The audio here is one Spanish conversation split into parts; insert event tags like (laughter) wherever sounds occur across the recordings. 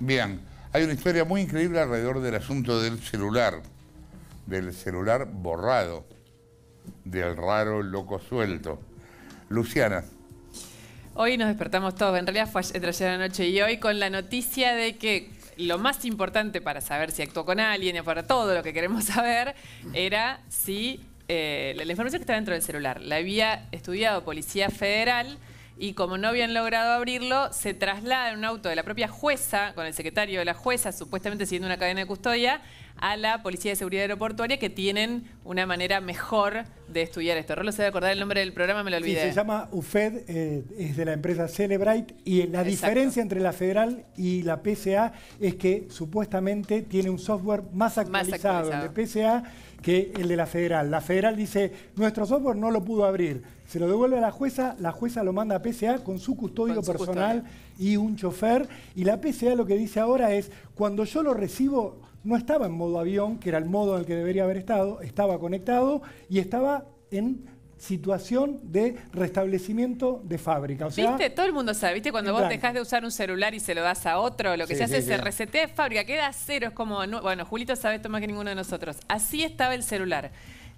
Bien, hay una historia muy increíble alrededor del asunto del celular, del celular borrado, del raro loco suelto. Luciana. Hoy nos despertamos todos, en realidad fue entre ayer la noche y hoy, con la noticia de que lo más importante para saber si actuó con alguien, para todo lo que queremos saber, era si eh, la, información que estaba dentro del celular la había estudiado Policía Federal y como no habían logrado abrirlo, se traslada en un auto de la propia jueza, con el secretario de la jueza, supuestamente siguiendo una cadena de custodia, a la Policía de Seguridad Aeroportuaria que tienen una manera mejor de estudiar esto. Rolo se debe acordar el nombre del programa, me lo olvidé. se llama UFED, eh, es de la empresa Celebrite y la diferencia entre la federal y la PSA es que supuestamente tiene un software más actualizado, el de PCA que el de la federal. La federal dice, nuestro software no lo pudo abrir. Se lo devuelve a la jueza, la jueza lo manda a PCA con su custodio personal y un chofer. Y la PSA lo que dice ahora es, cuando yo lo recibo, no estaba en modo avión, que era el modo en el que debería haber estado, estaba conectado y estaba en situación de restablecimiento de fábrica. ¿Viste? Todo el mundo sabe, ¿viste? Cuando vos dejás de usar un celular y se lo das a otro, lo que se hace es sí. de fábrica, queda cero, es como, bueno, Julito sabe esto más que ninguno de nosotros. Así estaba el celular.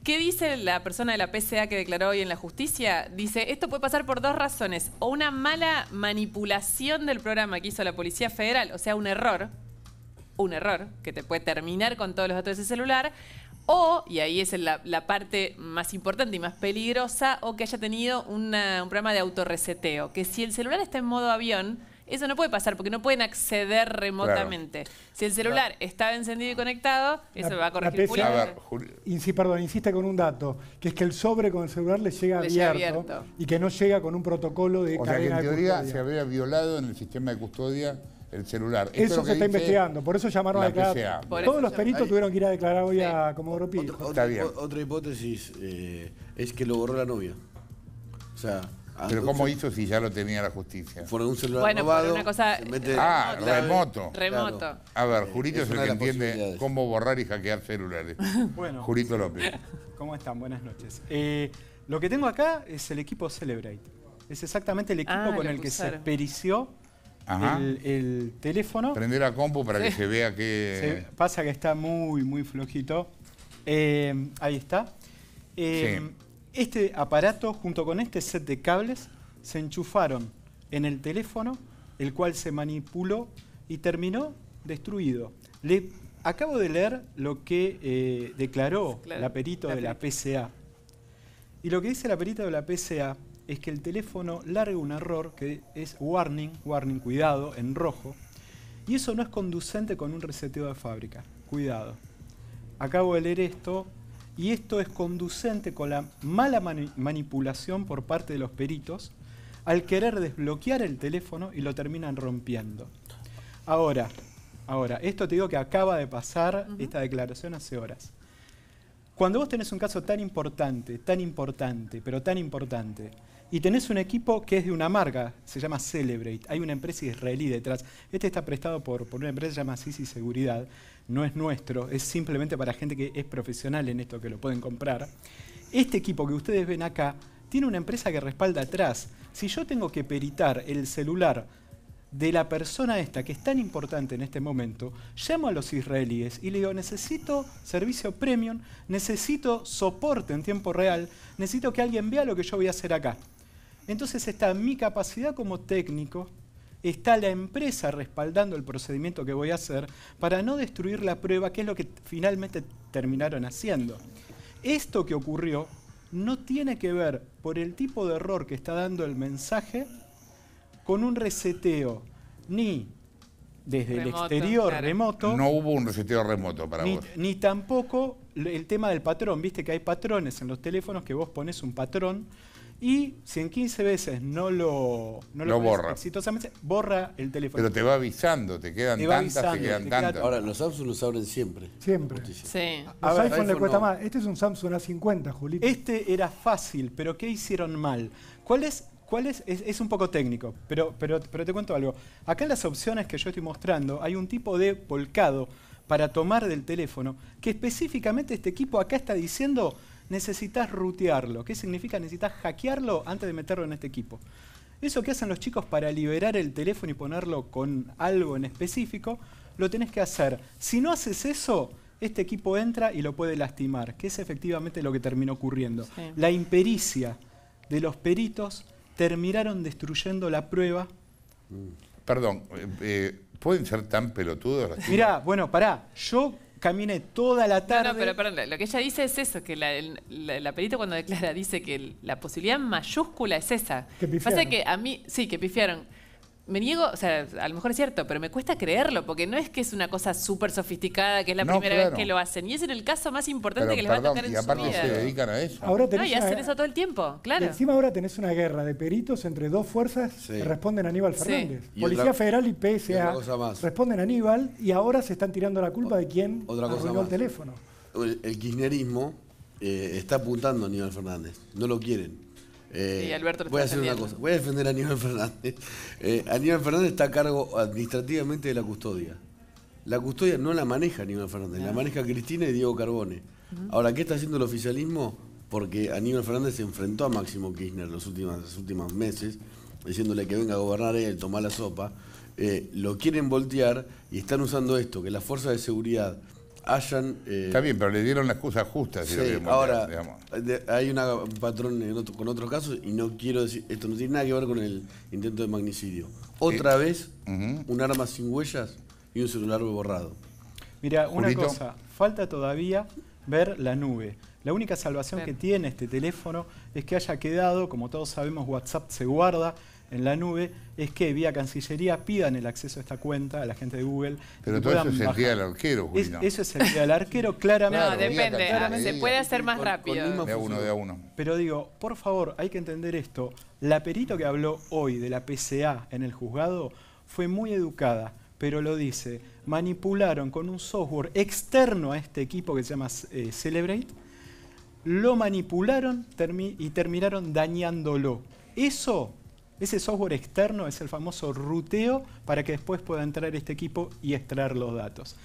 ¿Qué dice la persona de la PCA que declaró hoy en la justicia? Dice, esto puede pasar por dos razones, o una mala manipulación del programa que hizo la Policía Federal, o sea, un error, un error que te puede terminar con todos los datos de ese celular. O, y ahí es la, parte más importante y más peligrosa, o que haya tenido un programa de autorreseteo. Que si el celular está en modo avión, eso no puede pasar porque no pueden acceder remotamente. Si el celular estaba encendido y conectado, eso va a corregir perdón, insiste con un dato, que es que el sobre con el celular le llega, abierto, y que no llega con un protocolo de o que en teoría se habría violado en el sistema de custodia el celular. Eso se está investigando, por eso llamaron a declarar. Todos los peritos tuvieron que ir a declarar hoy a Comodoro Pi. otra hipótesis eh, es que lo borró la novia. O sea, ah, pero ¿cómo hizo si ya lo tenía la justicia? Fue un celular Ah, remoto. Remoto. A ver, Jurito es, el que entiende cómo borrar y hackear celulares. (laughs) bueno. Jurito López. ¿Cómo están? Buenas noches. Eh, lo que tengo acá es el equipo Celebrate. Es exactamente el equipo ah, con el que se perició el, teléfono. prender la compu para que se vea que... pasa que está muy, muy flojito. Eh, ahí está. Eh, este aparato, junto con este set de cables, se enchufaron en el teléfono, el cual se manipuló y terminó destruido. acabo de leer lo que eh, declaró la perito de la PCA. Y lo que dice la perita de la PCA es que el teléfono larga un error que es warning, warning, cuidado, en rojo, y eso no es conducente con un reseteo de fábrica, cuidado. Acabo de leer esto, y esto es conducente con la mala manipulación por parte de los peritos al querer desbloquear el teléfono y lo terminan rompiendo. Ahora, ahora, esto te digo que acaba de pasar esta declaración hace horas. Cuando vos tenés un caso tan importante, tan importante, pero tan importante, y tenés un equipo que es de una marca, se llama Celebrate, hay una empresa israelí detrás, este está prestado por, una empresa que se llama Sisi Seguridad, no es nuestro, es simplemente para gente que es profesional en esto, que lo pueden comprar. Este equipo que ustedes ven acá tiene una empresa que respalda atrás. Si yo tengo que peritar el celular de la persona esta, que es tan importante en este momento, llamo a los israelíes y le digo, necesito servicio premium, necesito soporte en tiempo real, necesito que alguien vea lo que yo voy a hacer acá. Entonces está mi capacidad como técnico, está la empresa respaldando el procedimiento que voy a hacer para no destruir la prueba, que es lo que finalmente terminaron haciendo. Esto que ocurrió no tiene que ver por el tipo de error que está dando el mensaje con un reseteo ni desde el exterior remoto. No hubo un reseteo remoto para vos. Ni tampoco el tema del patrón. Viste que hay patrones en los teléfonos que vos pones un patrón y si en 15 veces no lo, no lo, borra. exitosamente, borra el teléfono. Pero te va avisando, te quedan tantas, te quedan tantas. Ahora, los Samsung los abren siempre. Siempre. Sí. A, iPhone, cuesta más. Este es un Samsung A50, Juli. Este era fácil, pero ¿qué hicieron mal? ¿Cuál es ¿Cuál es? es? un poco técnico, pero, pero, pero te cuento algo. Acá en las opciones que yo estoy mostrando hay un tipo de volcado para tomar del teléfono, que específicamente este equipo acá está diciendo necesitas rutearlo. ¿Qué significa? Necesitas hackearlo antes de meterlo en este equipo. Eso que hacen los chicos para liberar el teléfono y ponerlo con algo en específico, lo tenés que hacer. Si no haces eso, este equipo entra y lo puede lastimar, que es efectivamente lo que terminó ocurriendo. La impericia de los peritos terminaron destruyendo la prueba. Mm. Perdón, eh, eh, ¿pueden ser tan pelotudos? Mirá, bueno, pará, yo caminé toda la tarde... No, pero perdón, lo que ella dice es eso, que la, la, cuando declara dice que la posibilidad mayúscula es esa. Que pifiaron. Pasa que a mí, sí, que pifiaron me niego, o sea, a lo mejor es cierto, pero me cuesta creerlo, porque no es que es una cosa súper sofisticada, que es la primera vez que lo hacen. Y es en el caso más importante que les va a tocar en su vida. Y aparte se dedican a eso. no, y hacen eso todo el tiempo, claro. encima ahora tenés una guerra de peritos entre dos fuerzas que responden a Aníbal Fernández. Policía Federal y PSA responden a Aníbal y ahora se están tirando la culpa de quién otra el teléfono. El, kirchnerismo eh, está apuntando a Aníbal Fernández. No lo quieren. Eh, voy a hacer una cosa, voy a defender a Aníbal Fernández. Eh, Aníbal Fernández está a cargo administrativamente de la custodia. La custodia no la maneja Aníbal Fernández, la ah. maneja Cristina y Diego Carbone. Ahora, ¿qué está haciendo el oficialismo? Porque Aníbal Fernández se enfrentó a Máximo Kirchner los últimos, últimos meses, diciéndole que venga a gobernar él, tomar la sopa. Eh, lo quieren voltear y están usando esto, que la fuerza de seguridad eh, Está bien, pero le dieron la excusa justa. ahora, hay un patrón con otros casos y no quiero decir, esto no tiene nada que ver con el intento de magnicidio. Otra eh, vez, un arma sin huellas y un celular borrado. Mira, una cosa, falta todavía ver la nube. La única salvación que tiene este teléfono es que haya quedado, como todos sabemos, WhatsApp se guarda, en la nube es que vía Cancillería pidan el acceso a esta cuenta a la gente de Google. Pero todo eso es el día del arquero, eso es el día del arquero, claramente. No, depende, se puede hacer más rápido. de uno, de a uno. Pero digo, por favor, hay que entender esto. La perito que habló hoy de la PCA en el juzgado fue muy educada, pero lo dice, manipularon con un software externo a este equipo que se llama eh, Celebrate, lo manipularon y terminaron dañándolo. Eso ese software externo es el famoso ruteo para que después pueda entrar este equipo y extraer los datos.